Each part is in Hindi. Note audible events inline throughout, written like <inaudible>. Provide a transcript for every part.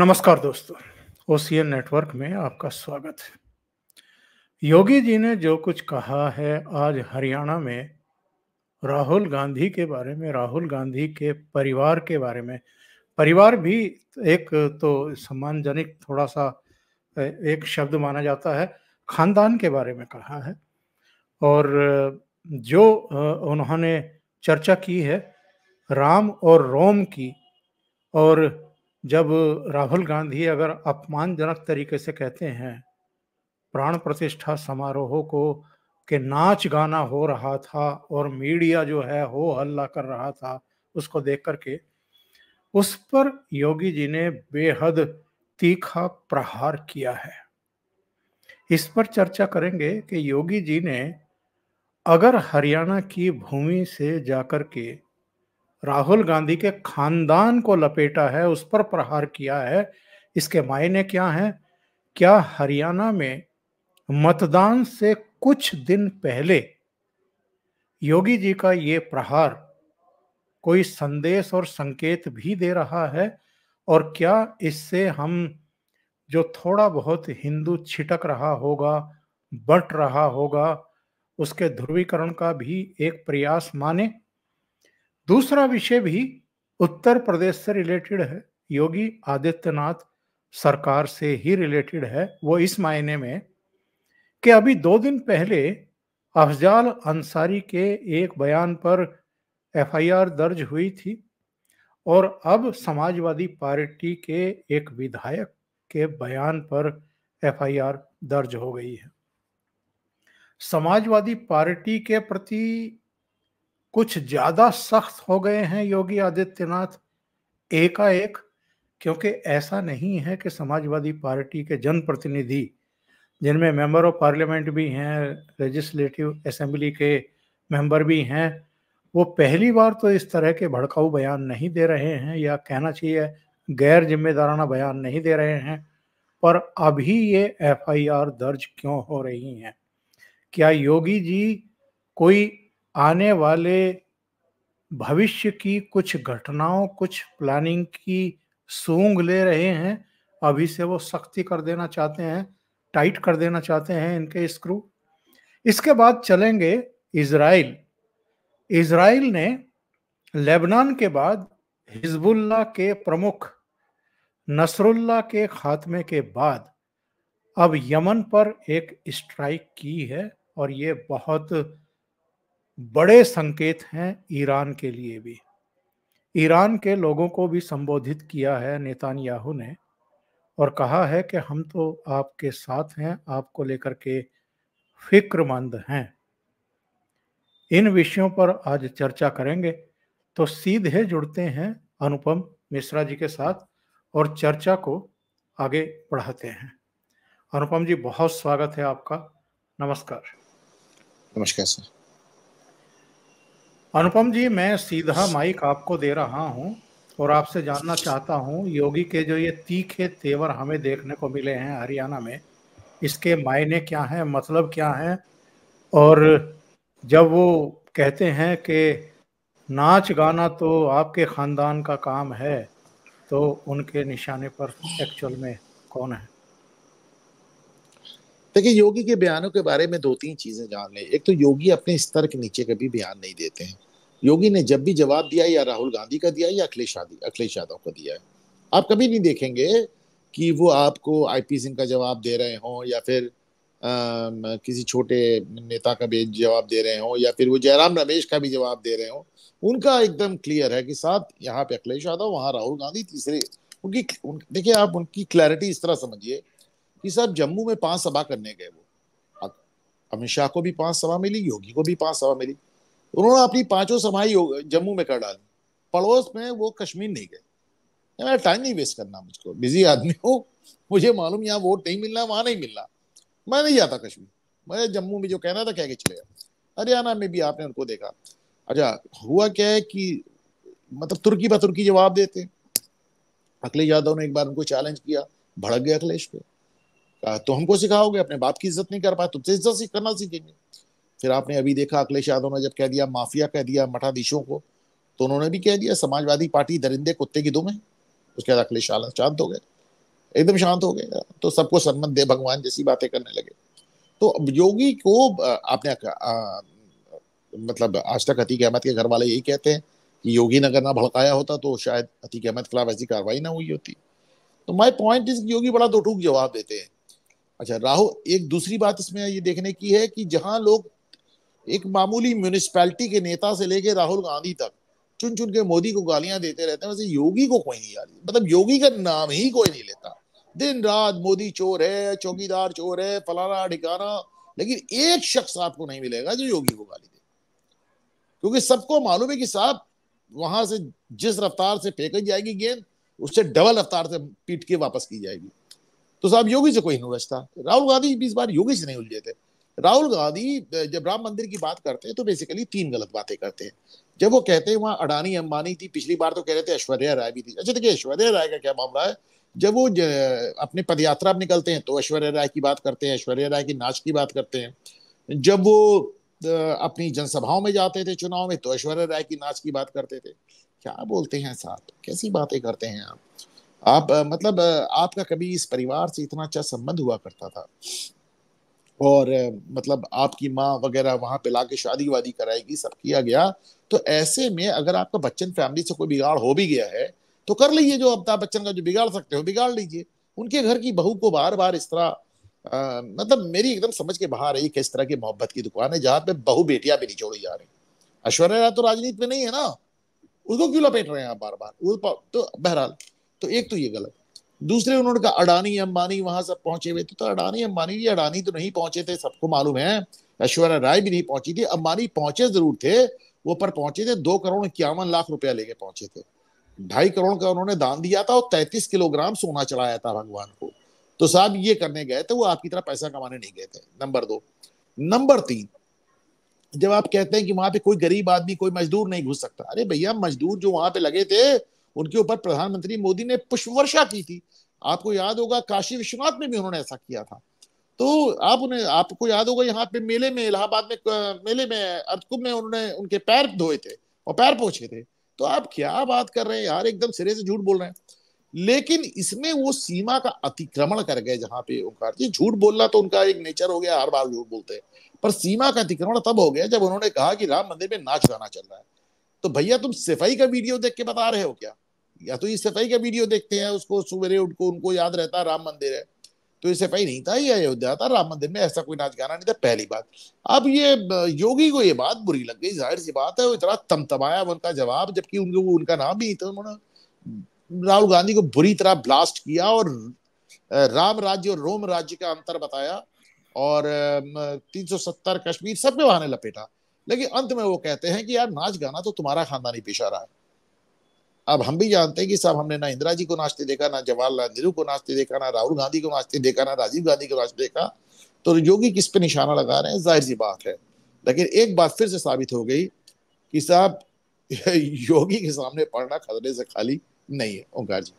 नमस्कार दोस्तों एन नेटवर्क में आपका स्वागत है योगी जी ने जो कुछ कहा है आज हरियाणा में राहुल गांधी के बारे में राहुल गांधी के परिवार के बारे में परिवार भी एक तो सम्मानजनक थोड़ा सा एक शब्द माना जाता है खानदान के बारे में कहा है और जो उन्होंने चर्चा की है राम और रोम की और जब राहुल गांधी अगर अपमानजनक तरीके से कहते हैं प्राण प्रतिष्ठा समारोह को के नाच गाना हो रहा था और मीडिया जो है हो हल्ला कर रहा था उसको देख करके उस पर योगी जी ने बेहद तीखा प्रहार किया है इस पर चर्चा करेंगे कि योगी जी ने अगर हरियाणा की भूमि से जाकर के राहुल गांधी के खानदान को लपेटा है उस पर प्रहार किया है इसके मायने क्या हैं क्या हरियाणा में मतदान से कुछ दिन पहले योगी जी का ये प्रहार कोई संदेश और संकेत भी दे रहा है और क्या इससे हम जो थोड़ा बहुत हिंदू छिटक रहा होगा बट रहा होगा उसके ध्रुवीकरण का भी एक प्रयास माने दूसरा विषय भी उत्तर प्रदेश से रिलेटेड है योगी आदित्यनाथ सरकार से ही रिलेटेड है वो इस मायने में कि अभी दो दिन पहले अफजाल अंसारी के एक बयान पर एफआईआर दर्ज हुई थी और अब समाजवादी पार्टी के एक विधायक के बयान पर एफआईआर दर्ज हो गई है समाजवादी पार्टी के प्रति कुछ ज्यादा सख्त हो गए हैं योगी आदित्यनाथ एकाएक क्योंकि ऐसा नहीं है कि समाजवादी पार्टी के जनप्रतिनिधि जिनमें मेंबर ऑफ पार्लियामेंट भी हैं लेजिस्लेटिव असेंबली के मेंबर भी हैं वो पहली बार तो इस तरह के भड़काऊ बयान नहीं दे रहे हैं या कहना चाहिए गैर जिम्मेदाराना बयान नहीं दे रहे हैं पर अभी ये एफआईआर दर्ज क्यों हो रही हैं क्या योगी जी कोई आने वाले भविष्य की कुछ घटनाओं कुछ प्लानिंग की सूंग ले रहे हैं अभी से वो सख्ती कर देना चाहते हैं टाइट कर देना चाहते हैं इनके स्क्रू इसके बाद चलेंगे इसराइल इसराइल ने लेबनान के बाद हिजबुल्ला के प्रमुख नसरुल्ला के खात्मे के बाद अब यमन पर एक स्ट्राइक की है और ये बहुत बड़े संकेत हैं ईरान के लिए भी ईरान के लोगों को भी संबोधित किया है नेतान्याहू ने और कहा है कि हम तो आपके साथ हैं आपको लेकर के फिक्रमंद हैं इन विषयों पर आज चर्चा करेंगे तो सीधे जुड़ते हैं अनुपम मिश्रा जी के साथ और चर्चा को आगे बढ़ाते हैं अनुपम जी बहुत स्वागत है आपका नमस्कार नमस्कार सर अनुपम जी मैं सीधा माइक आपको दे रहा हूं और आपसे जानना चाहता हूं योगी के जो ये तीखे तेवर हमें देखने को मिले हैं हरियाणा में इसके मायने क्या हैं मतलब क्या हैं और जब वो कहते हैं कि नाच गाना तो आपके ख़ानदान का काम है तो उनके निशाने पर एक्चुअल में कौन है देखिए योगी के बयानों के बारे में दो तीन चीजें जान ले एक तो योगी अपने स्तर के नीचे कभी बयान नहीं देते हैं योगी ने जब भी जवाब दिया या राहुल गांधी का दिया या अखिलेश अखिलेश यादव का दिया है आप कभी नहीं देखेंगे कि वो आपको आई सिंह का जवाब दे रहे हों या फिर आ, किसी छोटे नेता का भी जवाब दे रहे हों या फिर वो जयराम रमेश का भी जवाब दे रहे हों उनका एकदम क्लियर है कि साथ यहाँ पे अखिलेश यादव वहाँ राहुल गांधी तीसरे उनकी उन, देखिए आप उनकी क्लैरिटी इस तरह समझिए कि साहब जम्मू में पांच सभा करने गए वो अमित शाह को भी पांच सभा मिली योगी को भी पांच सभा मिली उन्होंने अपनी पांचों सभाएं जम्मू में कर डाली पड़ोस में वो कश्मीर नहीं गए मेरा टाइम नहीं वेस्ट करना मुझको बिजी आदमी हो मुझे मालूम यहाँ वोट नहीं मिलना वहां नहीं मिलना मैं नहीं जाता कश्मीर मैं जम्मू में जो कहना था कह के चले हरियाणा में भी आपने उनको देखा अच्छा हुआ क्या है कि मतलब तुर्की ब तुर्की जवाब देते अखिलेश यादव ने एक बार उनको चैलेंज किया भड़क गया अखिलेश पे तो हमको सिखाओगे अपने बाप की इज्जत नहीं कर पाए तुमसे इज्जत सीख करना सीखेंगे फिर आपने अभी देखा अखिलेश यादव ने जब कह दिया माफिया कह दिया मठाधीशों को तो उन्होंने भी कह दिया समाजवादी पार्टी दरिंदे कुत्ते की दो में उसके बाद अखिलेश यादव शांत हो गए एकदम शांत हो गए तो सबको सन्मत दे भगवान जैसी बातें करने लगे तो योगी को आपने मतलब आज तक अतीक अहमद के घर वाले यही कहते हैं कि योगी ने अगर ना भड़काया होता तो शायद अतीक अहमद खिलाफ ऐसी कार्रवाई ना हुई होती तो माई पॉइंट इज योगी बड़ा दो टूक जवाब देते हैं अच्छा राहुल एक दूसरी बात इसमें ये देखने की है कि जहां लोग एक मामूली म्यूनिसपैलिटी के नेता से लेके राहुल गांधी तक चुन चुन के मोदी को गालियां देते रहते हैं वैसे योगी को कोई नहीं गाली मतलब योगी का नाम ही कोई नहीं लेता दिन रात मोदी चोर है चौकीदार चोर है फलाना ढिकाना लेकिन एक शख्स आपको नहीं मिलेगा जो योगी को गाली दे क्योंकि सबको मालूम है कि साहब वहां से जिस रफ्तार से फेंकी जाएगी गेंद उससे डबल रफ्तार से पीट के वापस की जाएगी तो साहब योगी से कोई नहीं उलझता राहुल गांधी भी इस बार योगी से नहीं उलझे थे राहुल गांधी जब राम मंदिर की बात करते हैं तो बेसिकली तीन गलत बातें करते हैं जब वो कहते हैं वहाँ अडानी अंबानी थी पिछली बार तो कह रहे थे ऐश्वर्या राय भी थी अच्छा देखिए ऐश्वर्या राय का क्या मामला है जब वो अपने पदयात्रा में निकलते हैं तो ऐश्वर्या राय की बात करते हैं ऐश्वर्या राय की नाच की बात करते हैं जब वो अपनी जनसभाओं में जाते थे चुनाव में तो ऐश्वर्या राय की नाच की बात करते थे क्या बोलते हैं साहब कैसी बातें करते हैं आप आप मतलब आपका कभी इस परिवार से इतना अच्छा संबंध हुआ करता था और मतलब आपकी माँ वगैरह वहां पे लाके शादी वादी कराएगी सब किया गया तो ऐसे में अगर आपका बच्चन फैमिली से कोई बिगाड़ हो भी गया है तो कर लीजिए जो अमिताभ बच्चन का जो बिगाड़ सकते हो बिगाड़ लीजिए उनके घर की बहू को बार बार इस तरह मतलब मेरी एकदम समझ के बाहर है किस तरह की मोहब्बत की दुकान है जहाँ पे बहू बेटियां भी नहीं छोड़ी जा रही ऐश्वर्या तो राजनीति में नहीं है ना उसको क्यों लपेट रहे हैं आप बार बार तो बहरहाल तो एक तो ये गलत दूसरे उन्होंने कहा अडानी अंबानी वहां सब पहुंचे हुए थे तो अडानी अंबानी जी अडानी तो नहीं पहुंचे थे सबको मालूम है ऐश्वर्या राय भी नहीं पहुंची थी अंबानी पहुंचे जरूर थे वो पर पहुंचे थे दो करोड़ इक्यावन लाख रुपया लेके पहुंचे थे ढाई करोड़ का उन्होंने दान दिया था और तैतीस किलोग्राम सोना चढ़ाया था भगवान को तो साहब ये करने गए थे वो आपकी तरह पैसा कमाने नहीं गए थे नंबर दो नंबर तीन जब आप कहते हैं कि वहां पे कोई गरीब आदमी कोई मजदूर नहीं घुस सकता अरे भैया मजदूर जो वहां पे लगे थे उनके ऊपर प्रधानमंत्री मोदी ने पुष्प वर्षा की थी आपको याद होगा काशी विश्वनाथ में भी उन्होंने ऐसा किया था तो आप उन्हें आपको याद होगा यहाँ पे मेले में इलाहाबाद में मेले में अर्थकुंभ में उन्होंने उनके पैर धोए थे और पैर पोछे थे तो आप क्या बात कर रहे हैं यार एकदम सिरे से झूठ बोल रहे हैं लेकिन इसमें वो सीमा का अतिक्रमण कर गए जहां पे ओंकार जी झूठ बोलना तो उनका एक नेचर हो गया हर बार झूठ बोलते हैं पर सीमा का अतिक्रमण तब हो गया जब उन्होंने कहा कि राम मंदिर में नाच गाना चल रहा है तो भैया तुम सफाई का वीडियो देख के बता रहे हो क्या या तो ये सफाई का वीडियो देखते हैं उसको सवेरे उनको उनको याद रहता राम मंदिर है तो ये सफाई नहीं था ये अयोध्या था राम मंदिर में ऐसा कोई नाच गाना नहीं था पहली बात अब ये योगी को ये बात बुरी लग गई जाहिर सी बात है वो इतना तमतमाया उनका जवाब जबकि उनके वो उनका नाम भी था उन्होंने राहुल गांधी को बुरी तरह ब्लास्ट किया और राम राज्य और रोम राज्य का अंतर बताया और 370 कश्मीर सब में वहां ने लपेटा लेकिन अंत में वो कहते हैं कि यार नाच गाना तो तुम्हारा खानदानी पेशा रहा है अब हम भी जानते हैं कि साहब हमने ना इंदिरा जी को नाचते देखा ना जवाहरलाल नेहरू को नाचते देखा ना राहुल गांधी को नाचते देखा ना राजीव गांधी को नाचते देखा तो योगी किस पे निशाना लगा रहे हैं जाहिर सी बात है लेकिन एक बात फिर से साबित हो गई कि साहब <laughs> योगी के सामने पढ़ना खतरे से खाली नहीं है ओंकार जी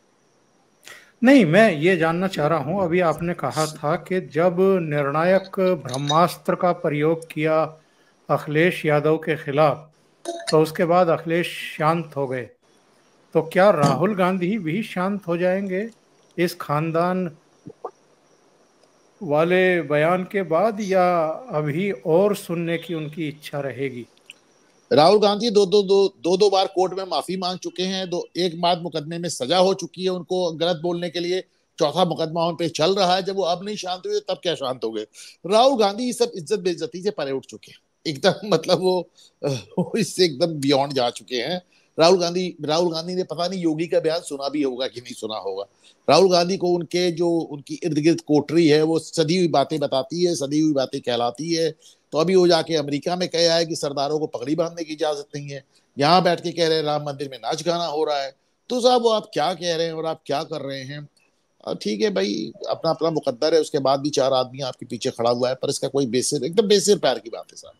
नहीं मैं ये जानना चाह रहा हूं अभी आपने कहा था कि जब निर्णायक ब्रह्मास्त्र का प्रयोग किया अखिलेश यादव के खिलाफ तो उसके बाद अखिलेश शांत हो गए तो क्या राहुल गांधी भी शांत हो जाएंगे इस खानदान वाले बयान के बाद या अभी और सुनने की उनकी इच्छा रहेगी राहुल गांधी दो दो दो दो दो बार कोर्ट में माफी मांग चुके हैं दो एक बार मुकदमे में सजा हो चुकी है उनको गलत बोलने के लिए चौथा मुकदमा उन पे चल रहा है जब वो अब नहीं शांत हुए तब क्या शांत हो गए राहुल गांधी ये सब इज्जत बेइज्जती से परे उठ चुके हैं एकदम मतलब वो, इससे एकदम बियॉन्ड जा चुके हैं राहुल गांधी राहुल गांधी ने पता नहीं योगी का बयान सुना भी होगा कि नहीं सुना होगा राहुल गांधी को उनके जो उनकी इर्द गिर्द कोटरी है वो सदी हुई बातें बताती है सदी हुई बातें कहलाती है तो अभी वो जाके अमेरिका में कह है कि सरदारों को पगड़ी बांधने की इजाजत नहीं है यहाँ बैठ के कह रहे हैं राम मंदिर में नाच गाना हो रहा है तो साहब वो आप क्या कह रहे हैं और आप क्या कर रहे हैं ठीक है भाई अपना अपना मुकद्दर है उसके बाद भी चार आदमी आपके पीछे खड़ा हुआ है पर इसका कोई बेसिर एकदम बेसिर पैर की बात है साहब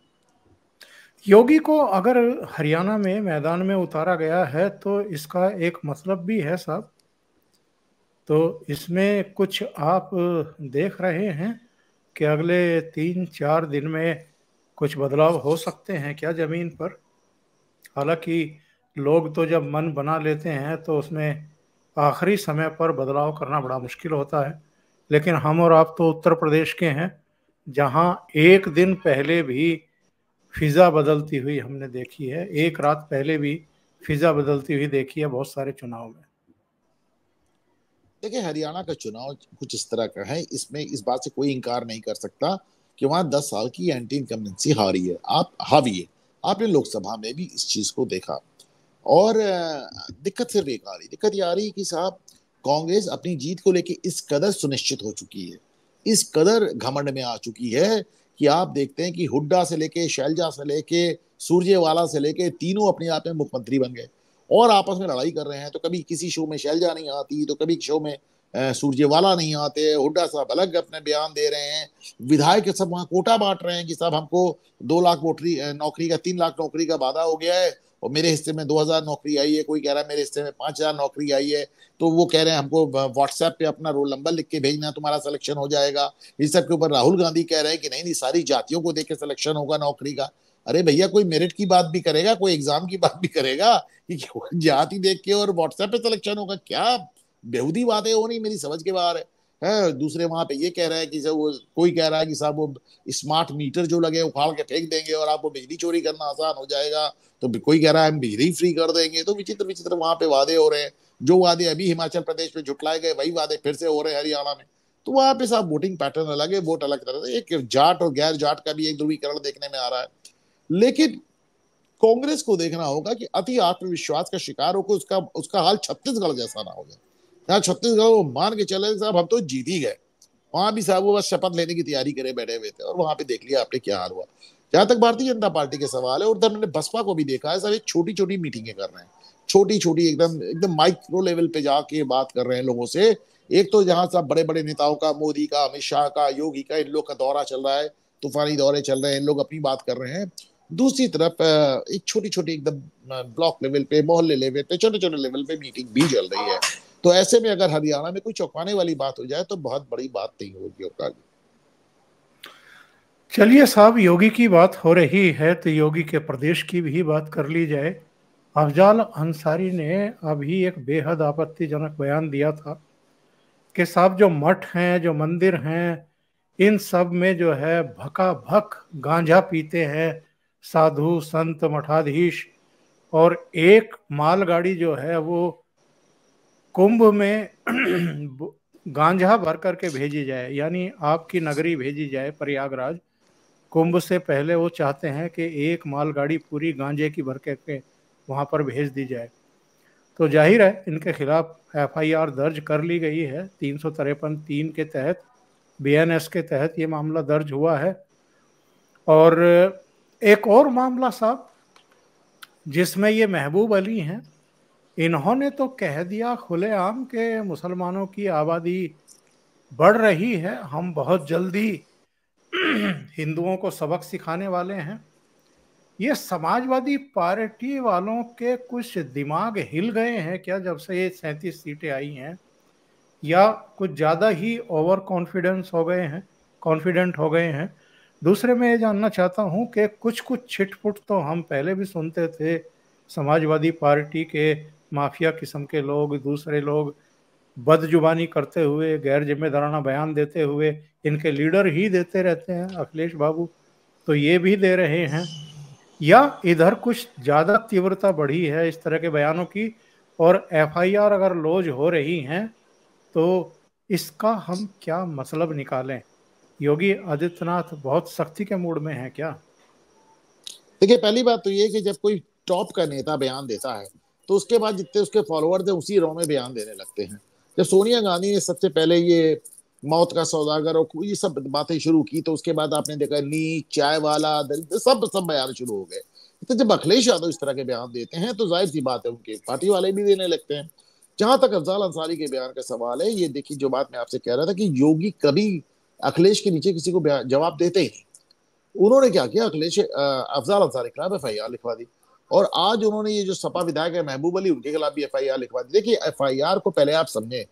योगी को अगर हरियाणा में मैदान में उतारा गया है तो इसका एक मतलब भी है साहब तो इसमें कुछ आप देख रहे हैं कि अगले तीन चार दिन में कुछ बदलाव हो सकते हैं क्या ज़मीन पर हालांकि लोग तो जब मन बना लेते हैं तो उसमें आखिरी समय पर बदलाव करना बड़ा मुश्किल होता है लेकिन हम और आप तो उत्तर प्रदेश के हैं जहां एक दिन पहले भी फिज़ा बदलती हुई हमने देखी है एक रात पहले भी फिज़ा बदलती हुई देखी है बहुत सारे चुनाव में देखिए हरियाणा का चुनाव कुछ इस तरह का है इसमें इस बात से कोई इंकार नहीं कर सकता कि वहां दस साल की एंटी इनकम्बेंसी हारी है आप हावी है आपने लोकसभा में भी इस चीज़ को देखा और दिक्कत सिर्फ एक आ रही दिक्कत ये आ रही कि साहब कांग्रेस अपनी जीत को लेके इस कदर सुनिश्चित हो चुकी है इस कदर घमंड में आ चुकी है कि आप देखते हैं कि हुड्डा से लेके शैलजा से लेके सूर्यवाला से लेके तीनों अपने आप में मुख्यमंत्री बन गए और आपस में लड़ाई कर रहे हैं तो कभी किसी शो में शैलजा नहीं आती तो कभी शो में सूर्यवाला नहीं आते हुड्डा साहब अलग अपने बयान दे रहे हैं विधायक सब वहाँ कोटा बांट रहे हैं कि साहब हमको दो लाख नौकरी का तीन लाख नौकरी का वादा हो गया है और मेरे हिस्से में 2000 नौकरी आई है कोई कह रहा है मेरे हिस्से में 5000 नौकरी आई है तो वो कह रहे हैं हमको व्हाट्सएप पे अपना रोल नंबर लिख के भेजना तुम्हारा सिलेक्शन हो जाएगा इस सब के ऊपर राहुल गांधी कह रहे हैं कि नहीं नहीं सारी जातियों को देख के सिलेक्शन होगा नौकरी का अरे भैया कोई मेरिट की बात भी करेगा कोई एग्जाम की बात भी करेगा कि जाति देख के और व्हाट्सएप पे सिलेक्शन होगा क्या बेहूदी बात है वो नहीं मेरी समझ के बाहर है है दूसरे वहां पे ये कह रहा है कि वो कोई कह रहा है कि साहब वो स्मार्ट मीटर जो लगे उखाड़ के फेंक देंगे और आपको बिजली चोरी करना आसान हो जाएगा तो कोई कह रहा है हम बिजली फ्री कर देंगे तो विचित्र विचित्र वहां पे वादे हो रहे हैं जो वादे अभी हिमाचल प्रदेश में झुटलाए गए वही वादे फिर से हो रहे हैं हरियाणा में तो वहां पे साहब वोटिंग पैटर्न अलग है वोट अलग तरह से एक जाट और गैर जाट का भी एक ध्रुवीकरण देखने में आ रहा है लेकिन कांग्रेस को देखना होगा कि अति आत्मविश्वास का शिकार होकर उसका उसका हाल छत्तीसगढ़ जैसा ना हो जाए यहाँ छत्तीसगढ़ वो मान के चले साहब हम तो जीत ही गए वहां भी साहब वो बस शपथ लेने की तैयारी करे बैठे हुए थे और वहां पे देख लिया आपने क्या हाल हुआ जहां तक भारतीय जनता पार्टी के सवाल है और हमने बसपा को भी देखा है सब एक छोटी छोटी मीटिंगें कर रहे हैं छोटी छोटी एकदम एकदम माइक्रो लेवल पे जाके बात कर रहे हैं लोगों से एक तो जहाँ सब बड़े बड़े नेताओं का मोदी का अमित शाह का योगी का इन लोग का दौरा चल रहा है तूफानी दौरे चल रहे हैं इन लोग अपनी बात कर रहे हैं दूसरी तरफ एक छोटी छोटी एकदम ब्लॉक लेवल पे मोहल्ले लेवल पे छोटे छोटे लेवल पे मीटिंग भी चल रही है तो ऐसे में अगर हरियाणा में कोई चौंकाने वाली बात हो जाए तो बहुत बड़ी बात नहीं होगी योगी चलिए साहब योगी की बात हो रही है तो योगी के प्रदेश की भी बात कर ली जाए अफजाल अंसारी ने अभी एक बेहद आपत्तिजनक बयान दिया था कि साहब जो मठ हैं जो मंदिर हैं इन सब में जो है भका भक गांजा पीते हैं साधु संत मठाधीश और एक मालगाड़ी जो है वो कुंभ में <clears throat> गांझा भर करके भेजी जाए यानी आपकी नगरी भेजी जाए प्रयागराज कुंभ से पहले वो चाहते हैं कि एक मालगाड़ी पूरी गांजे की भर के वहाँ पर भेज दी जाए तो जाहिर है इनके खिलाफ एफआईआर दर्ज कर ली गई है तीन सौ तिरपन तीन के तहत बीएनएस के तहत ये मामला दर्ज हुआ है और एक और मामला साहब जिसमें ये महबूब अली हैं इन्होंने तो कह दिया खुलेआम के मुसलमानों की आबादी बढ़ रही है हम बहुत जल्दी <clears throat> हिंदुओं को सबक सिखाने वाले हैं ये समाजवादी पार्टी वालों के कुछ दिमाग हिल गए हैं क्या जब से ये सैंतीस सीटें आई हैं या कुछ ज़्यादा ही ओवर कॉन्फिडेंस हो गए हैं कॉन्फिडेंट हो गए हैं दूसरे मैं ये जानना चाहता हूँ कि कुछ कुछ छिटपुट तो हम पहले भी सुनते थे समाजवादी पार्टी के माफिया किस्म के लोग दूसरे लोग बदजुबानी करते हुए गैर जिम्मेदाराना बयान देते हुए इनके लीडर ही देते रहते हैं अखिलेश बाबू तो ये भी दे रहे हैं या इधर कुछ ज़्यादा तीव्रता बढ़ी है इस तरह के बयानों की और एफआईआर अगर लॉज हो रही हैं तो इसका हम क्या मतलब निकालें योगी आदित्यनाथ बहुत सख्ती के मूड में है क्या देखिए पहली बात तो ये कि जब कोई टॉप का नेता बयान देता है तो उसके बाद जितने उसके फॉलोअर्स हैं उसी रॉ में बयान देने लगते हैं जब सोनिया गांधी ने सबसे पहले ये मौत का सौदागर और ये सब बातें शुरू की तो उसके बाद आपने देखा नी चाय वाला सब सब बयान शुरू हो गए तो जब अखिलेश यादव इस तरह के बयान देते हैं तो जाहिर सी बात है उनके पार्टी वाले भी देने लगते हैं जहां तक अफजाल अंसारी के बयान का सवाल है ये देखिए जो बात मैं आपसे कह रहा था कि योगी कभी अखिलेश के नीचे किसी को जवाब देते ही नहीं उन्होंने क्या किया अखिलेश अफजाल अंसारी खिलाफ एफ आई आर लिखवा दी और आज उन्होंने ये जो सपा विधायक है महबूब अली उनके खिलाफ भी एफ लिखवा दी देखिए एफ को पहले आप समझें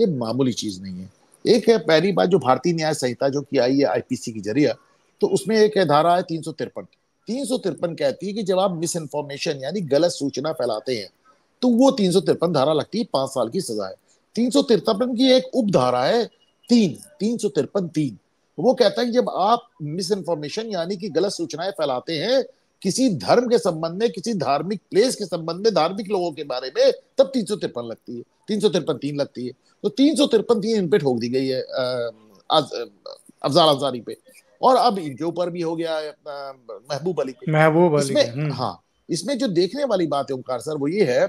ये मामूली चीज़ नहीं है एक है पहली बात जो भारतीय न्याय संहिता जो की आई है आईपीसी की जरिए तो उसमें एक धारा है तीन सौ तिरपन तीन सौ तिरपन कहती है कि जब आप मिस इन्फॉर्मेशन यानी गलत सूचना फैलाते हैं तो वो तीन सौ तिरपन धारा लगती है पांच साल की सजा है तीन सौ तिरपन की एक उप धारा है तीन तीन सौ तिरपन तीन वो कहता है कि जब आप मिस इन्फॉर्मेशन यानी कि गलत सूचनाएं फैलाते हैं किसी धर्म के संबंध में किसी धार्मिक प्लेस के संबंध में धार्मिक लोगों के बारे में तब तीन सौ तिरपन लगती है तीन सौ तिरपन तीन लगती है तो तीन सौ तिरपन तीन इन पे ठोक दी गई है अफजाल अफजारी पे और अब इनके ऊपर भी हो गया महबूब अली महबूब अली हम्म। हाँ इसमें जो देखने वाली बात है ओमकार सर वो ये है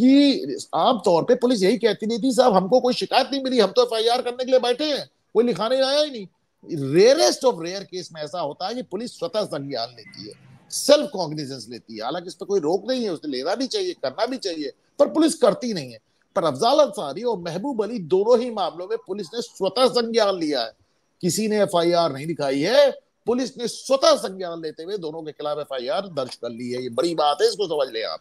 कि आमतौर पे पुलिस यही कहती नहीं थी साहब हमको कोई शिकायत नहीं मिली हम तो एफ करने के लिए बैठे हैं कोई लिखाने आया ही नहीं रेयरेस्ट ऑफ रेयर केस में ऐसा होता है कि पुलिस स्वतः संज्ञान लेती है सेल्फ कॉग्निजेंस लेती है हालांकि इस पर कोई रोक नहीं है उसे लेना भी चाहिए करना भी चाहिए पर पुलिस करती नहीं है पर अफजाल अंसारी और महबूब अली दोनों ही मामलों में पुलिस ने स्वतः संज्ञान लिया है किसी ने एफ नहीं दिखाई है पुलिस ने स्वतः संज्ञान लेते हुए दोनों के खिलाफ एफ दर्ज कर ली है ये बड़ी बात है इसको समझ लें आप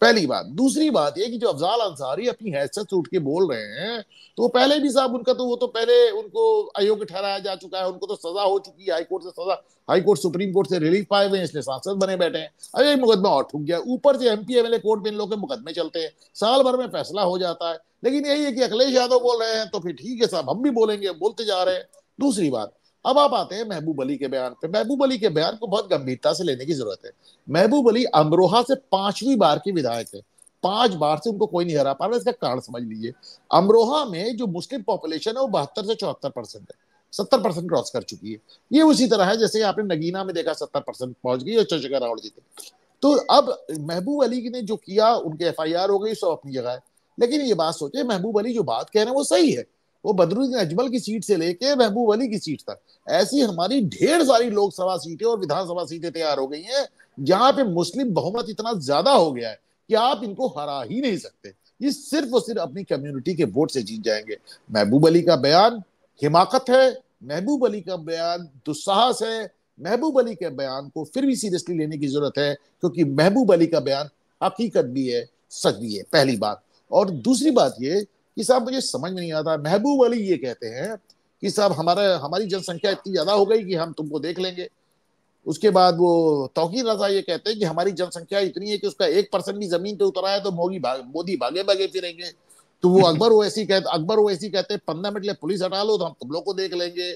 पहली बात दूसरी बात ये कि जो अफजाल अंसारी अपनी हैसियत से उठ के बोल रहे हैं तो वो पहले भी साहब उनका तो वो तो पहले उनको अयोग्य ठहराया जा चुका है उनको तो सजा हो चुकी है हाईकोर्ट से सजा हाईकोर्ट सुप्रीम कोर्ट से रिलीफ पाए हुए हैं इसलिए सांसद बने बैठे हैं अरे मुकदमा और ठुक गया ऊपर से M P M L A court में इन लोग के मुकदमे चलते हैं साल भर में फैसला हो जाता है लेकिन यही है कि अखिलेश यादव बोल रहे हैं तो फिर ठीक है साहब हम भी बोलेंगे बोलते जा रहे हैं दूसरी बात अब आप आते हैं महबूब अली के बयान पे महबूब अली के बयान को बहुत गंभीरता से लेने की जरूरत है महबूब अली अमरोहा से पांचवी बार के विधायक है पांच बार से उनको कोई नहीं हरा पा रहा इसका कारण समझ लीजिए अमरोहा में जो मुस्लिम पॉपुलेशन है वो बहत्तर से चौहत्तर परसेंट है सत्तर परसेंट क्रॉस कर चुकी है ये उसी तरह है जैसे आपने नगीना में देखा सत्तर परसेंट पहुंच गई और चंद्रशेखर रावत जीते तो अब महबूब अली ने जो किया उनके एफ हो गई सो अपनी जगह है लेकिन ये बात सोचे महबूब अली जो बात कह रहे हैं वो सही है वो बदरुद्दीन अजमल की सीट से लेके महबूब अली की सीट तक ऐसी हमारी ढेर सारी लोकसभा सीटें और विधानसभा सीटें तैयार हो गई हैं जहां पे मुस्लिम बहुमत इतना ज्यादा हो गया है कि आप इनको हरा ही नहीं सकते ये सिर्फ और सिर्फ अपनी कम्युनिटी के वोट से जीत जाएंगे महबूब अली का बयान हिमाकत है महबूब अली का बयान दुस्साहस है महबूब अली के बयान को फिर भी सीरियसली लेने की जरूरत है क्योंकि महबूब अली का बयान हकीकत भी है सच भी है पहली बात और दूसरी बात ये कि साहब मुझे समझ में नहीं आता महबूब अली ये कहते हैं कि साहब हमारा हमारी जनसंख्या इतनी ज़्यादा हो गई कि हम तुमको देख लेंगे उसके बाद वो तोहकी रजा ये कहते हैं कि हमारी जनसंख्या इतनी है कि उसका एक परसेंट भी जमीन पे उतरा है तो मोदी भाग मोदी भागे भागे फिरेंगे तो वो <laughs> अकबर ऐसी कहते अकबर वो ऐसी कहते हैं पंद्रह मिनट ले पुलिस हटा लो तो हम तुम लोग को देख लेंगे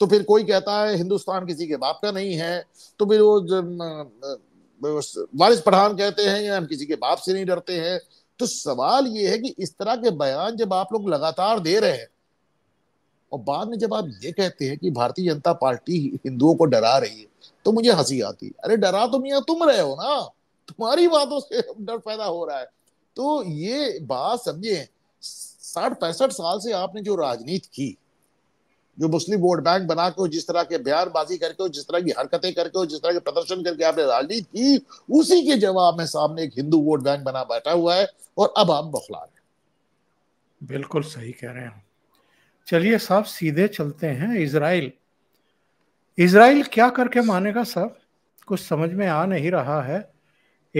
तो फिर कोई कहता है हिंदुस्तान किसी के बाप का नहीं है तो फिर वो वारिस पठान कहते हैं हम किसी के बाप से नहीं डरते हैं तो सवाल ये है कि इस तरह के बयान जब आप लोग लगातार दे रहे हैं और बाद में जब आप ये कहते हैं कि भारतीय जनता पार्टी हिंदुओं को डरा रही है तो मुझे हंसी आती है अरे डरा तो मिया तुम रहे हो ना तुम्हारी बातों से डर पैदा हो रहा है तो ये बात समझे साठ पैंसठ साल से आपने जो राजनीति की जो मुस्लिम वोट बैंक बना के जिस तरह के बयानबाजी करके हो जिस तरह की हरकतें करके हो जिस तरह के प्रदर्शन करके आपने राजनीति की उसी के जवाब में सामने एक हिंदू वोट बैंक बना बैठा हुआ है और अब आप बखला रहे बिल्कुल सही कह रहे हैं चलिए साहब सीधे चलते हैं इसराइल इसराइल क्या करके मानेगा साहब कुछ समझ में आ नहीं रहा है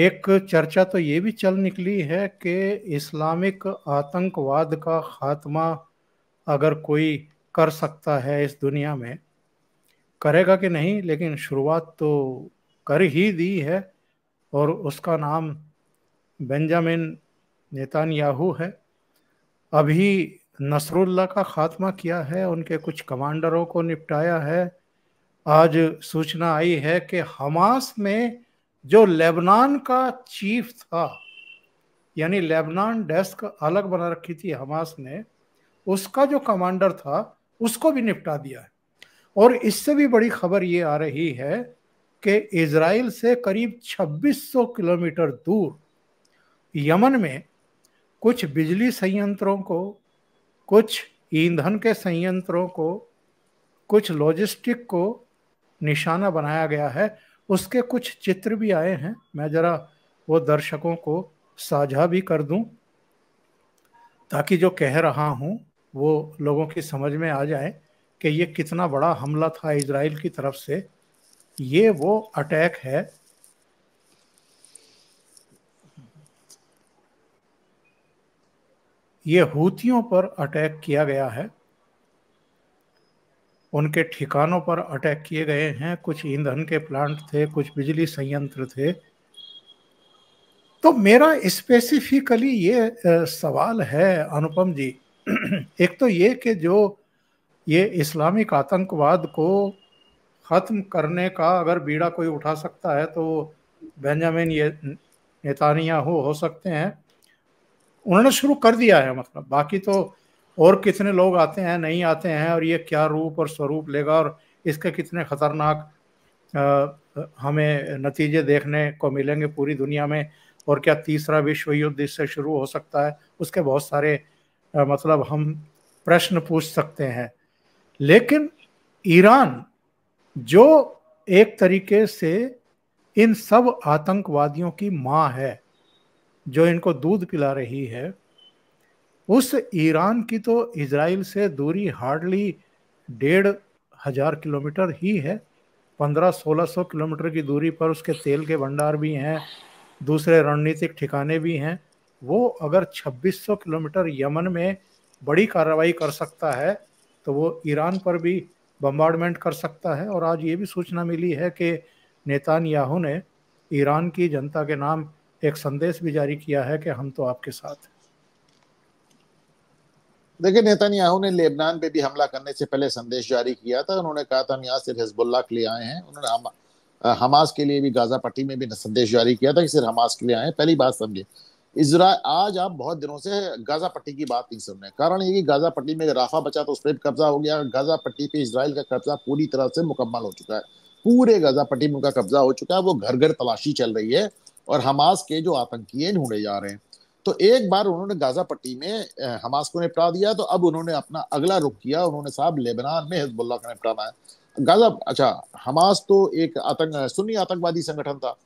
एक चर्चा तो ये भी चल निकली है कि इस्लामिक आतंकवाद का खात्मा अगर कोई कर सकता है इस दुनिया में करेगा कि नहीं लेकिन शुरुआत तो कर ही दी है और उसका नाम बेंजामिन नेतान्याहू है अभी नसरुल्ला का खात्मा किया है उनके कुछ कमांडरों को निपटाया है आज सूचना आई है कि हमास में जो लेबनान का चीफ था यानी लेबनान डेस्क अलग बना रखी थी हमास ने उसका जो कमांडर था उसको भी निपटा दिया है और इससे भी बड़ी खबर ये आ रही है कि इसराइल से करीब 2600 किलोमीटर दूर यमन में कुछ बिजली संयंत्रों को कुछ ईंधन के संयंत्रों को कुछ लॉजिस्टिक को निशाना बनाया गया है उसके कुछ चित्र भी आए हैं मैं ज़रा वो दर्शकों को साझा भी कर दूं ताकि जो कह रहा हूं वो लोगों की समझ में आ जाए कि ये कितना बड़ा हमला था इसराइल की तरफ से ये वो अटैक है ये हूतियों पर अटैक किया गया है उनके ठिकानों पर अटैक किए गए हैं कुछ ईंधन के प्लांट थे कुछ बिजली संयंत्र थे तो मेरा स्पेसिफिकली ये सवाल है अनुपम जी <clears throat> एक तो ये कि जो ये इस्लामिक आतंकवाद को ख़त्म करने का अगर बीड़ा कोई उठा सकता है तो बेंजामिन ये नेतानिया हो हो सकते हैं उन्होंने शुरू कर दिया है मतलब बाकी तो और कितने लोग आते हैं नहीं आते हैं और ये क्या रूप और स्वरूप लेगा और इसके कितने ख़तरनाक हमें नतीजे देखने को मिलेंगे पूरी दुनिया में और क्या तीसरा विश्व युद्ध इससे शुरू हो सकता है उसके बहुत सारे मतलब हम प्रश्न पूछ सकते हैं लेकिन ईरान जो एक तरीके से इन सब आतंकवादियों की माँ है जो इनको दूध पिला रही है उस ईरान की तो इसराइल से दूरी हार्डली डेढ़ हजार किलोमीटर ही है पंद्रह सोलह सौ किलोमीटर की दूरी पर उसके तेल के भंडार भी हैं दूसरे रणनीतिक ठिकाने भी हैं वो अगर 2600 किलोमीटर यमन में बड़ी कार्रवाई कर सकता है तो वो ईरान पर भी बम्बार्डमेंट कर सकता है और आज ये भी सूचना मिली है कि नेतान्याहू याहू ने ईरान की जनता के नाम एक संदेश भी जारी किया है कि हम तो आपके साथ देखिए नेतान्याहू ने लेबनान पे भी हमला करने से पहले संदेश जारी किया था उन्होंने कहा था हम यहाँ सिर्फ हिजबुल्ला के लिए आए हैं उन्होंने हम, हमास के लिए भी गाजा पट्टी में भी संदेश जारी किया था कि सिर्फ हमास के लिए आए पहली बात समझे इसराइल आज आप बहुत दिनों से गाजा पट्टी की बात नहीं सुन रहे कारण ये कि गाजा पट्टी में राफा बचा तो उस पर कब्जा हो गया गाजा पट्टी पे इसराइल का कब्जा पूरी तरह से मुकम्मल हो चुका है पूरे गाजा पट्टी में उनका कब्जा हो चुका है वो घर घर तलाशी चल रही है और हमास के जो आतंकी हैं ढूंढे जा रहे हैं तो एक बार उन्होंने गाजा पट्टी में हमास को निपटा दिया तो अब उन्होंने अपना अगला रुख किया उन्होंने साहब लेबनान में हिजबुल्ला को निपटाना है गाजा अच्छा हमास तो एक आतंक सुन्नी आतंकवादी संगठन था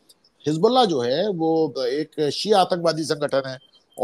हिजबुल्ला जो है वो एक शी आतंकवादी संगठन है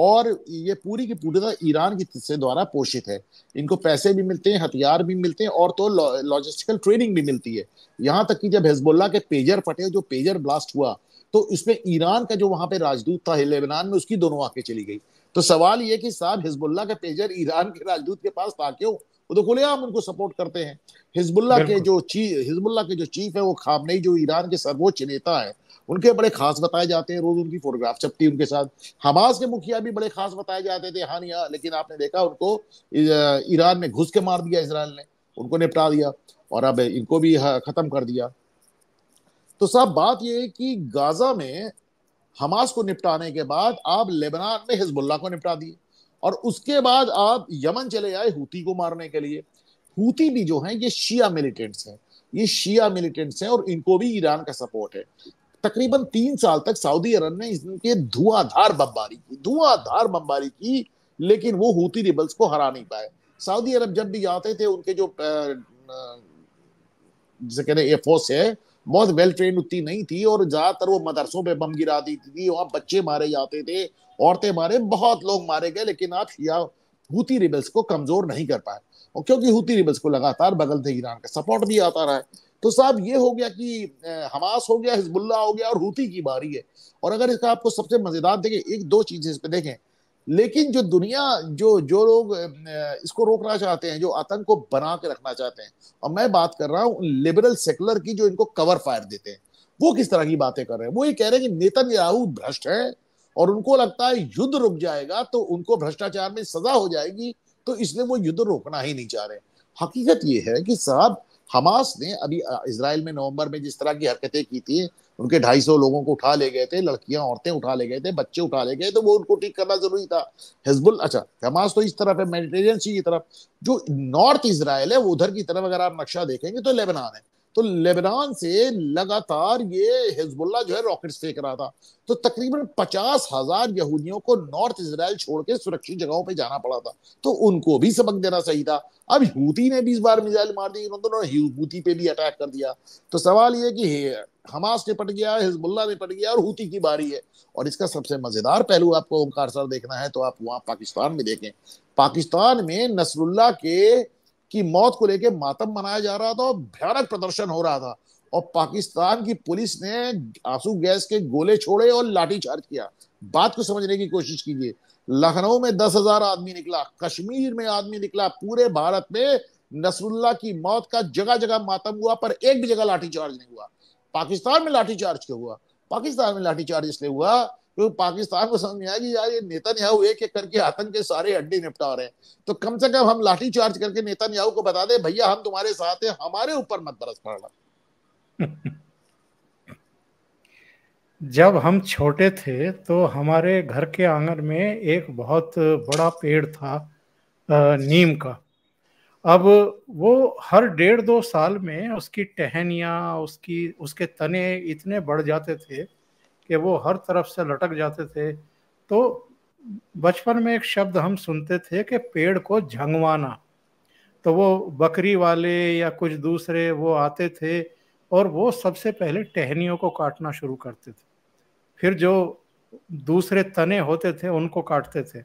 और ये पूरी की पूरी तरह ईरान की से द्वारा पोषित है इनको पैसे भी मिलते हैं हथियार भी मिलते हैं और तो लॉजिस्टिकल ट्रेनिंग भी मिलती है यहाँ तक कि जब हिजबुल्ला के पेजर फटे जो पेजर ब्लास्ट हुआ तो इसमें ईरान का जो वहां पे राजदूत था लेबनान में उसकी दोनों आंखें चली गई तो सवाल ये कि साहब हिजबुल्ला का पेजर ईरान के राजदूत के पास था क्यों वो तो खुलेआम उनको सपोर्ट करते हैं हिजबुल्ला के जो चीफ हिजबुल्ला के जो चीफ है वो खामने जो ईरान के सर्वोच्च नेता है उनके बड़े खास बताए जाते हैं रोज उनकी फोटोग्राफ छपती उनके साथ हमास के मुखिया भी बड़े खास बताए जाते थे हाँ नहीं हाँ, लेकिन आपने देखा उनको ईरान में घुस के मार दिया इसराइल ने उनको निपटा दिया और अब इनको भी हाँ, खत्म कर दिया तो साहब बात यह है कि गाजा में हमास को निपटाने के बाद आप लेबनान में हिजबुल्ला को निपटा दिए और उसके बाद आप यमन चले आए हूती को मारने के लिए हूती भी जो हैं ये शिया मिलिटेंट्स हैं ये शिया मिलिटेंट्स हैं और इनको भी ईरान का सपोर्ट है तकरीबन तीन साल तक सऊदी अरब ने इनके धुआंधार बमबारी की धुआंधार बमबारी की लेकिन वो हूती रिबल्स को हरा नहीं पाए सऊदी अरब जब भी आते थे उनके जो जिसे कहते हैं एयरफोर्स है बहुत वेल ट्रेन उतनी नहीं थी और ज्यादातर वो मदरसों पे बम गिरा दी थी वहां बच्चे मारे जाते थे औरतें मारे बहुत लोग मारे गए लेकिन आप शिया हूती रिबल्स को कमजोर नहीं कर पाए और क्योंकि हूती रिबल्स को लगातार बगल थे ईरान का सपोर्ट भी आता रहा तो साहब ये हो गया कि हमास हो गया हिजबुल्ला हो गया और हूती की बारी है और अगर इसका आपको सबसे मजेदार देखें एक दो चीजें इस पर देखें लेकिन जो दुनिया जो जो लोग इसको रोकना चाहते हैं जो आतंक को बना के रखना चाहते हैं और मैं बात कर रहा हूँ लिबरल सेकुलर की जो इनको कवर फायर देते हैं वो किस तरह की बातें कर रहे हैं वो ये कह रहे हैं कि नेतन राहू भ्रष्ट है और उनको लगता है युद्ध रुक जाएगा तो उनको भ्रष्टाचार में सजा हो जाएगी तो इसलिए वो युद्ध रोकना ही नहीं चाह रहे हकीकत ये है कि साहब हमास ने अभी इसराइल में नवंबर में जिस तरह की हरकतें की थी उनके 250 लोगों को उठा ले गए थे लड़कियां औरतें उठा ले गए थे बच्चे उठा ले गए तो वो उनको ठीक करना जरूरी था हिजबुल अच्छा हमास तो इस तरफ है मेडिटेरियन सी की तरफ जो नॉर्थ इसराइल है वो उधर की तरफ अगर आप नक्शा देखेंगे तो लेबनान है तो लेबनान से लगातार ये हिजबुल्ला जो है रॉकेट्स फेंक रहा था तो तकरीबन पचास हजार यहूदियों को नॉर्थ इसराइल छोड़ के सुरक्षित जगहों पे जाना पड़ा था तो उनको भी सबक देना सही था अब हूती ने भी इस बार मिजाइल मार दी उन्होंने हूती तो पे भी अटैक कर दिया तो सवाल ये कि हमास निपट गया हिजबुल्ला निपट गया और हूती की बारी है और इसका सबसे मजेदार पहलू आपको ओमकार सर देखना है तो आप वहां पाकिस्तान में देखें पाकिस्तान में नसरुल्ला के की मौत को लेकर मातम मनाया जा रहा था और भयानक प्रदर्शन हो रहा था और पाकिस्तान की पुलिस ने आंसू गैस के गोले छोड़े और लाठीचार्ज किया बात को समझने की कोशिश कीजिए लखनऊ में दस हजार आदमी निकला कश्मीर में आदमी निकला पूरे भारत में नसरुल्ला की मौत का जगह जगह मातम हुआ पर एक भी जगह लाठीचार्ज नहीं हुआ पाकिस्तान में लाठीचार्ज क्यों हुआ पाकिस्तान में लाठीचार्ज इसलिए हुआ तो पाकिस्तान को समझ में आया कि यार ये नेता न्याहू एक एक करके आतंक के सारे अड्डे निपटा रहे हैं तो कम से कम हम लाठी चार्ज करके नेता न्याहू को बता दे भैया हम तुम्हारे साथ हैं हमारे ऊपर मत बरस पड़ना <laughs> जब हम छोटे थे तो हमारे घर के आंगन में एक बहुत बड़ा पेड़ था नीम का अब वो हर डेढ़ दो साल में उसकी टहनिया उसकी उसके तने इतने बढ़ जाते थे कि वो हर तरफ से लटक जाते थे तो बचपन में एक शब्द हम सुनते थे कि पेड़ को झंगवाना तो वो बकरी वाले या कुछ दूसरे वो आते थे और वो सबसे पहले टहनियों को काटना शुरू करते थे फिर जो दूसरे तने होते थे उनको काटते थे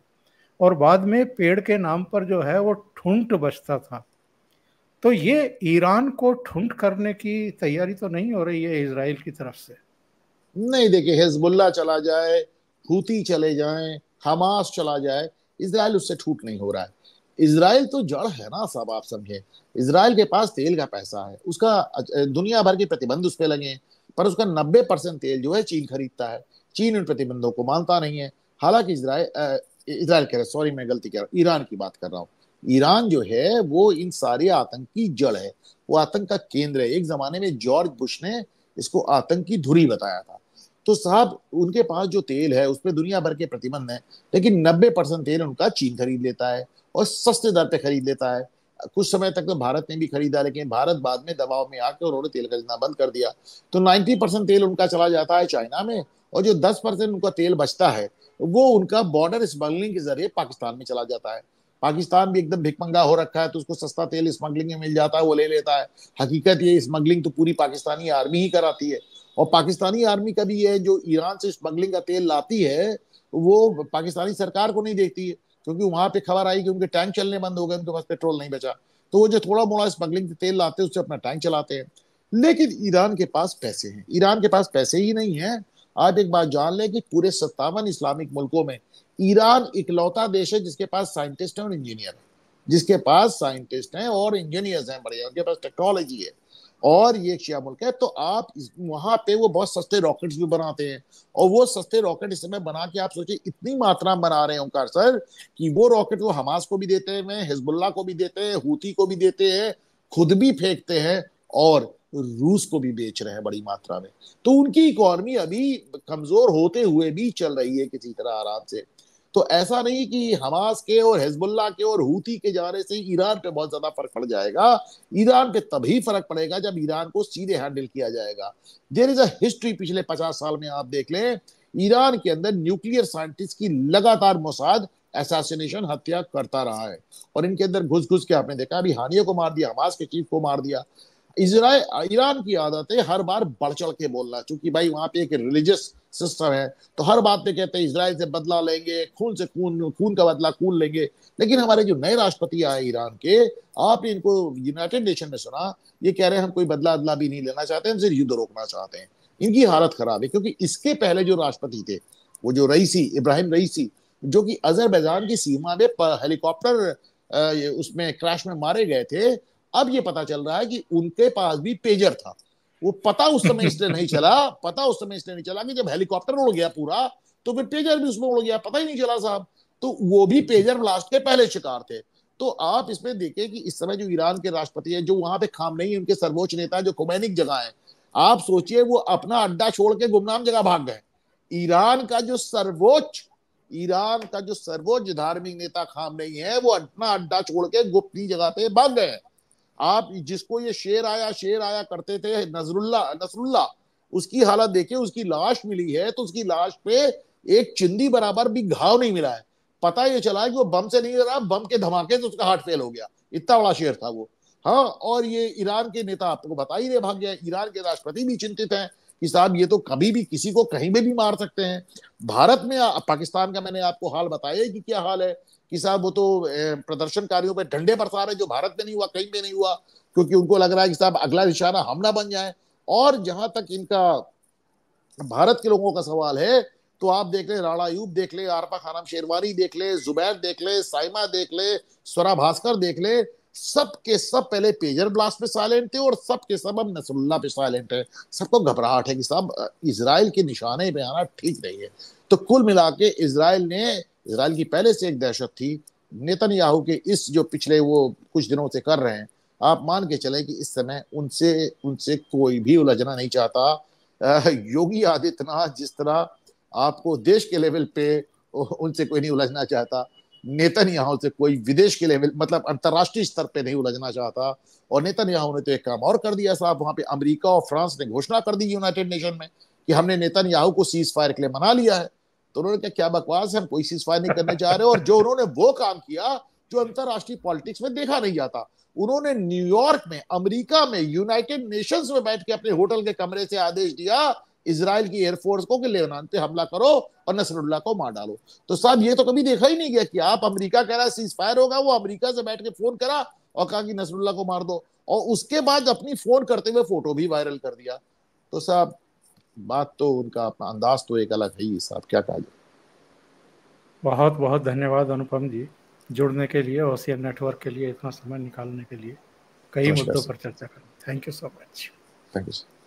और बाद में पेड़ के नाम पर जो है वो ठुंट बचता था तो ये ईरान को ठुंट करने की तैयारी तो नहीं हो रही है इसराइल की तरफ से नहीं देखे हिजबुल्ला चला जाए हूती चले जाए हमास चला जाए इसराइल उससे ठूट नहीं हो रहा है इसराइल तो जड़ है ना सब आप समझे इसराइल के पास तेल का पैसा है उसका दुनिया भर के प्रतिबंध उस पर लगे पर उसका नब्बे परसेंट तेल जो है चीन खरीदता है चीन उन प्रतिबंधों को मानता नहीं है हालांकि इसराइल इसराइल कह रहा सॉरी मैं गलती कह रहा हूँ ईरान की बात कर रहा हूँ ईरान जो है वो इन सारे आतंकी जड़ है वो आतंक का केंद्र है एक जमाने में जॉर्ज बुश ने इसको आतंकी धुरी बताया था तो साहब उनके पास जो तेल है उसमें दुनिया भर के प्रतिबंध है लेकिन नब्बे परसेंट तेल उनका चीन खरीद लेता है और सस्ते दर पे खरीद लेता है कुछ समय तक तो भारत ने भी खरीदा लेकिन भारत बाद में दबाव में आकर उन्होंने तेल खरीदना बंद कर दिया तो 90 परसेंट तेल उनका चला जाता है चाइना में और जो 10 परसेंट उनका तेल बचता है वो उनका बॉर्डर स्मगलिंग के जरिए पाकिस्तान में चला जाता है पाकिस्तान भी एकदम भिकमंगा हो रखा है तो उसको सस्ता तेल स्मगलिंग में मिल जाता है वो ले लेता है हकीकत ये स्मगलिंग तो पूरी पाकिस्तानी आर्मी ही कराती है और पाकिस्तानी आर्मी का भी है जो ईरान से स्मगलिंग का तेल लाती है वो पाकिस्तानी सरकार को नहीं देखती है क्योंकि वहां पे खबर आई कि उनके टैंक चलने बंद हो गए उनके पास पेट्रोल नहीं बचा तो वो जो थोड़ा मोड़ा स्मगलिंग से तेल लाते हैं उससे अपना टैंक चलाते हैं लेकिन ईरान के पास पैसे हैं ईरान के पास पैसे ही नहीं है आप एक बात जान लें कि पूरे सत्तावन इस्लामिक मुल्कों में ईरान इकलौता देश है जिसके पास साइंटिस्ट हैं और इंजीनियर है जिसके पास साइंटिस्ट हैं और इंजीनियर्स हैं बढ़िया उनके पास टेक्नोलॉजी है और ये एक शिया मुल्क है तो आप वहां पे वो बहुत सस्ते रॉकेट्स भी बनाते हैं और वो सस्ते रॉकेट इस समय बना के आप सोचिए इतनी मात्रा बना रहे हैं कार सर कि वो रॉकेट वो हमास को भी देते हैं हिजबुल्ला को भी देते हैं हूती को भी देते हैं खुद भी फेंकते हैं और रूस को भी बेच रहे हैं बड़ी मात्रा में तो उनकी इकोनॉमी अभी कमजोर होते हुए भी चल रही है किसी तरह आराम से तो ऐसा नहीं कि हमास के और हिजबुल्ला के और हूती के जाने से ईरान पे बहुत ज्यादा फर्क पड़ जाएगा ईरान पे तभी फर्क पड़ेगा जब ईरान को सीधे हैंडल किया जाएगा देर इज अ हिस्ट्री पिछले पचास साल में आप देख लें ईरान के अंदर न्यूक्लियर साइंटिस्ट की लगातार मोसाद एसासिनेशन हत्या करता रहा है और इनके अंदर घुस घुस के आपने देखा अभी हानियों को मार दिया हमास के चीफ को मार दिया इसराइल ईरान की आदत है हर बार बढ़ चढ़ के बोलना चूंकि भाई वहां पे एक रिलीजियस सिस्टम है तो हर बात पे कहते हैं इसराइल से बदला लेंगे खून से खून खून का बदला खून लेंगे लेकिन हमारे जो नए राष्ट्रपति आए ईरान के आप इनको यूनाइटेड नेशन में सुना ये कह रहे हैं हम कोई बदला अदला भी नहीं लेना चाहते हम सिर्फ युद्ध रोकना चाहते हैं इनकी हालत खराब है क्योंकि इसके पहले जो राष्ट्रपति थे वो जो रईसी इब्राहिम रईसी जो कि अजरबैजान की सीमा में हेलीकॉप्टर उसमें क्रैश में मारे गए थे अब ये पता चल रहा है कि उनके पास भी पेजर था वो पता उस समय इसलिए नहीं चला <laughs> पता उस समय इसलिए नहीं चला कि जब हेलीकॉप्टर उड़ गया पूरा तो फिर पेजर भी उसमें उड़ गया पता ही नहीं चला साहब तो वो भी पेजर ब्लास्ट के पहले शिकार थे तो आप इसमें देखें कि इस समय जो ईरान के राष्ट्रपति हैं जो वहां पे खाम नहीं है उनके सर्वोच्च नेता है जो कुमैनिक जगह है आप सोचिए वो अपना अड्डा छोड़ के गुमनाम जगह भाग गए ईरान का जो सर्वोच्च ईरान का जो सर्वोच्च धार्मिक नेता खाम नहीं है वो अपना अड्डा छोड़ के गुप्त जगह पे भाग गए आप जिसको ये शेर आया शेर आया करते थे नजरुल्ला नसरुल्ला उसकी हालत देखे उसकी लाश मिली है तो उसकी लाश पे एक चिंदी बराबर भी घाव नहीं मिला है पता ये चला है कि वो बम से नहीं रहा बम के धमाके से उसका हार्ट फेल हो गया इतना बड़ा शेर था वो हाँ और ये ईरान के नेता आपको बता ही रहे भाग्य ईरान के राष्ट्रपति भी चिंतित हैं कि साहब ये तो कभी भी किसी को कहीं में भी मार सकते हैं भारत में पाकिस्तान का मैंने आपको हाल बताया कि क्या हाल है कि साहब वो तो प्रदर्शनकारियों पर डंडे बरसा रहे जो भारत में नहीं हुआ कहीं में नहीं हुआ क्योंकि उनको लग रहा है कि साहब अगला निशाना हम ना बन जाए और जहां तक इनका भारत के लोगों का सवाल है तो आप देख लें राणा यूब देख ले आरपा खानम शेरवानी देख ले जुबैर देख ले साइमा देख ले स्वरा भास्कर देख ले सब के सब पहले पेजर ब्लास्ट पे साइलेंट थे और सब के सब अब नसरुल्ला पे साइलेंट है सबको घबराहट है कि साहब इसराइल के निशाने पे आना ठीक नहीं है तो कुल मिला के इसराइल ने इसराइल की पहले से एक दहशत थी याहू के इस जो पिछले वो कुछ दिनों से कर रहे हैं आप मान के चले कि इस समय उनसे उनसे कोई भी उलझना नहीं चाहता योगी आदित्यनाथ जिस तरह आपको देश के लेवल पे उनसे कोई नहीं उलझना चाहता नेतन यहां से कोई विदेश के लिए मतलब अंतर्राष्ट्रीय स्तर पर नहीं उलझना चाहता और नेतन यहां ने तो एक काम और कर दिया साहब वहां पे अमरीका और फ्रांस ने घोषणा कर दी यूनाइटेड नेशन में कि हमने नेतन याहू को सीज फायर के लिए मना लिया है तो उन्होंने कहा क्या बकवास है हम कोई सीज फायर नहीं करने चाह रहे और जो उन्होंने वो काम किया जो अंतर्राष्ट्रीय पॉलिटिक्स में देखा नहीं जाता उन्होंने न्यूयॉर्क में अमेरिका में यूनाइटेड नेशंस में बैठ के अपने होटल के कमरे से आदेश दिया इसराइल की एयरफोर्स को कि लेबनान पे हमला करो और नसरुल्ला को मार डालो तो साहब ये तो कभी देखा ही नहीं गया कि आप अमरीका कह रहा है सीज फायर होगा वो अमरीका से बैठ के फोन करा और कहा कि नसरुल्ला को मार दो और उसके बाद अपनी फोन करते हुए फोटो भी वायरल कर दिया तो साहब बात तो उनका अपना अंदाज तो एक अलग है ही साहब क्या कहा जाए बहुत बहुत धन्यवाद अनुपम जी जुड़ने के लिए और सी नेटवर्क के लिए इतना समय निकालने के लिए कई मुद्दों पर चर्चा करें thank you so much thank you sir